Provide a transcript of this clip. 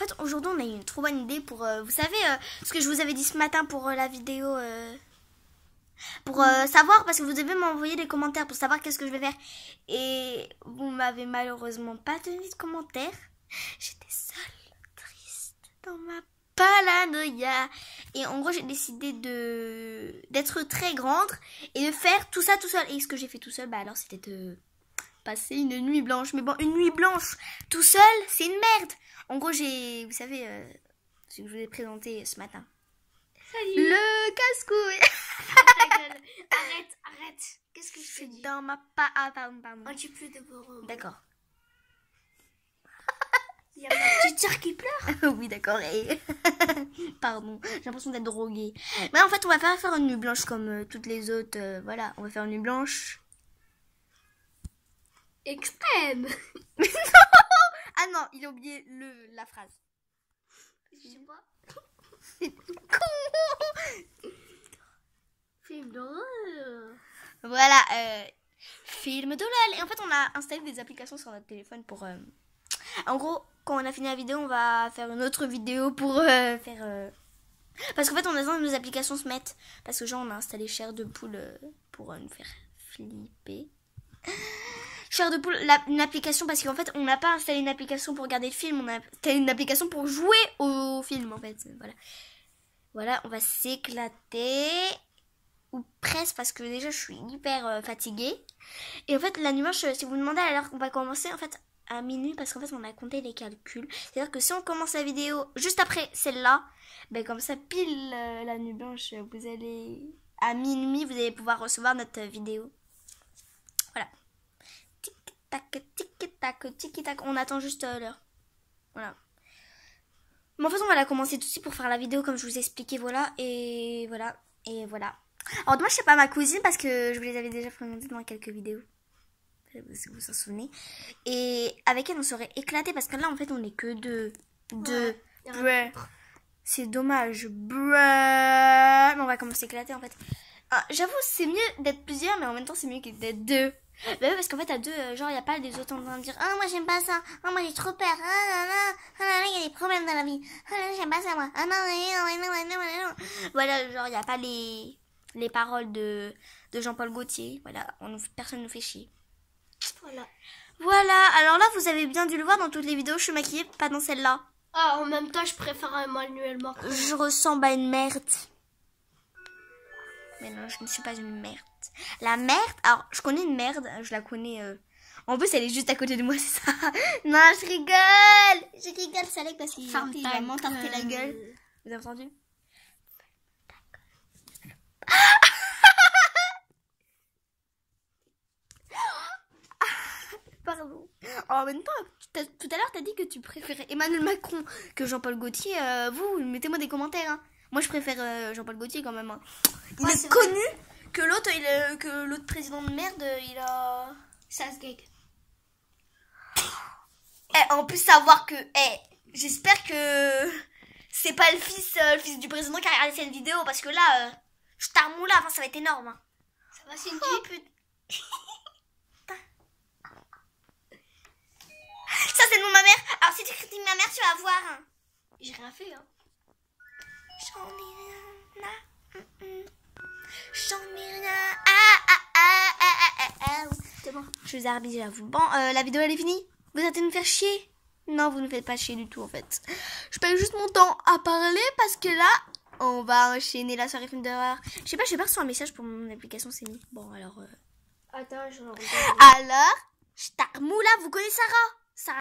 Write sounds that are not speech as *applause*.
fait, aujourd'hui, on a une trop bonne idée pour. Euh, vous savez, euh, ce que je vous avais dit ce matin pour euh, la vidéo. pour savoir, parce que vous devez m'envoyer des commentaires pour savoir qu'est-ce que je vais faire. Et vous m'avez malheureusement pas tenu de commentaires. J'étais seule, triste, dans ma paranoïa. Et en gros, j'ai décidé de d'être très grande et de faire tout ça tout seul. Et ce que j'ai fait tout seul, bah alors, c'était de passer une nuit blanche. Mais bon, une nuit blanche tout seul, c'est une merde. En gros, j'ai, vous savez, euh, ce que je vous ai présenté ce matin. Salut. Le casse-couille. arrête, arrête. Qu'est-ce que je fais dans ma pa pa ah, pardon, pardon. Un petit peu de D'accord. tu *laughs* y a pleure. *laughs* oui, d'accord. *laughs* Pardon, j'ai l'impression d'être droguée. Mais en fait, on va pas faire une nuit blanche comme euh, toutes les autres. Euh, voilà, on va faire une nuit blanche extrême. *laughs* Ah non, il a oublié le, la phrase. Je sais pas. *laughs* film d'horreur. Voilà, euh, film d'horreur. Et en fait, on a installé des applications sur notre téléphone pour. Euh, en gros, quand on a fini la vidéo, on va faire une autre vidéo pour euh, faire. Parce qu'en fait, on a besoin que nos applications se mettent. Parce que, genre, on a installé Cher de Poule pour nous faire flipper. Cher de poule, l'application, une application, parce qu'en fait, on n'a pas installé une application pour regarder le film, on a installé une application pour jouer au film, en fait. Voilà. Voilà, on va s'éclater. Ou presque, parce que déjà, je suis hyper euh, fatiguée. Et en fait, la blanche, si vous me demandez à l'heure qu'on va commencer, en fait, à minuit, parce qu'en fait, on a compté les calculs. C'est-à-dire que si on commence la vidéo juste après celle-là, ben comme ça, pile euh, la nuit blanche, vous allez... À minuit, vous allez pouvoir recevoir notre vidéo tac, tic tac, tic tac. On attend juste euh, l'heure. Voilà. Mais en fait, on va la commencer tout de suite pour faire la vidéo comme je vous ai expliqué. Voilà, et voilà, et voilà. Alors, demain, je sais pas ma cousine parce que je vous les avais déjà présentées dans quelques vidéos. Si vous vous en souvenez. Et avec elle, on serait éclaté parce que là, en fait, on n'est que deux. Deux. C'est dommage. Bref. Mais on va commencer à éclater en fait. Ah, J'avoue, c'est mieux d'être plusieurs, mais en même temps, c'est mieux que d'être deux. Bah parce qu'en fait, à deux, euh, genre, il n'y a pas des autres en train de dire Ah, moi, j'aime pas ça. Ah, moi, j'ai trop peur. Ah, là, là. Ah, là, là, il y a des problèmes dans la vie. Ah, là, j'aime pas ça, moi. Ah, non, non, non, non, non, non. Voilà, genre, il n'y a pas les, les paroles de, de Jean-Paul Gaultier. Voilà, on, personne nous fait chier. Voilà. Voilà, alors là, vous avez bien dû le voir dans toutes les vidéos, je suis maquillée, pas dans celle-là. Ah, en même temps, je préfère Emmanuel Macron. Je ressemble à une merde. Mais non, je ne suis pas une merde. La merde, alors je connais une merde, je la connais. Euh. En plus, elle est juste à côté de moi, *laughs* c'est ça. non, je rigole. Je rigole, Salek, parce qu'il va vraiment la gueule. Vous avez entendu *laughs* Pardon. En même temps, tout à l'heure, t'as dit que tu préférais Emmanuel Macron que Jean-Paul Gaultier. Euh, vous, mettez-moi des commentaires. Hein. Moi, je préfère euh, Jean-Paul Gaultier quand même. Hein. Il connu. Que l'autre, euh, que l'autre président de merde, il a. se *coughs* Eh, en plus, savoir que. Eh, j'espère que. C'est pas le fils, euh, le fils du président qui a regardé cette vidéo parce que là, euh, je t'armoule là, hein, ça va être énorme. Hein. Ça va, c'est une oh, *laughs* ça, c'est ma mère. Alors, si tu critiques ma mère, tu vas voir. Hein. J'ai rien fait, hein. J'en ai rien c'est bon, je vous ai j'avoue. Bon, la vidéo elle est finie. Vous êtes de me faire chier Non, vous ne faites pas chier du tout en fait. Je paye juste mon temps à parler parce que là, on va enchaîner la soirée film d'horreur. Je sais pas, je vais pas reçu un message pour mon application mis Bon, alors. Attends, je Alors, là vous connaissez Sarah Sarah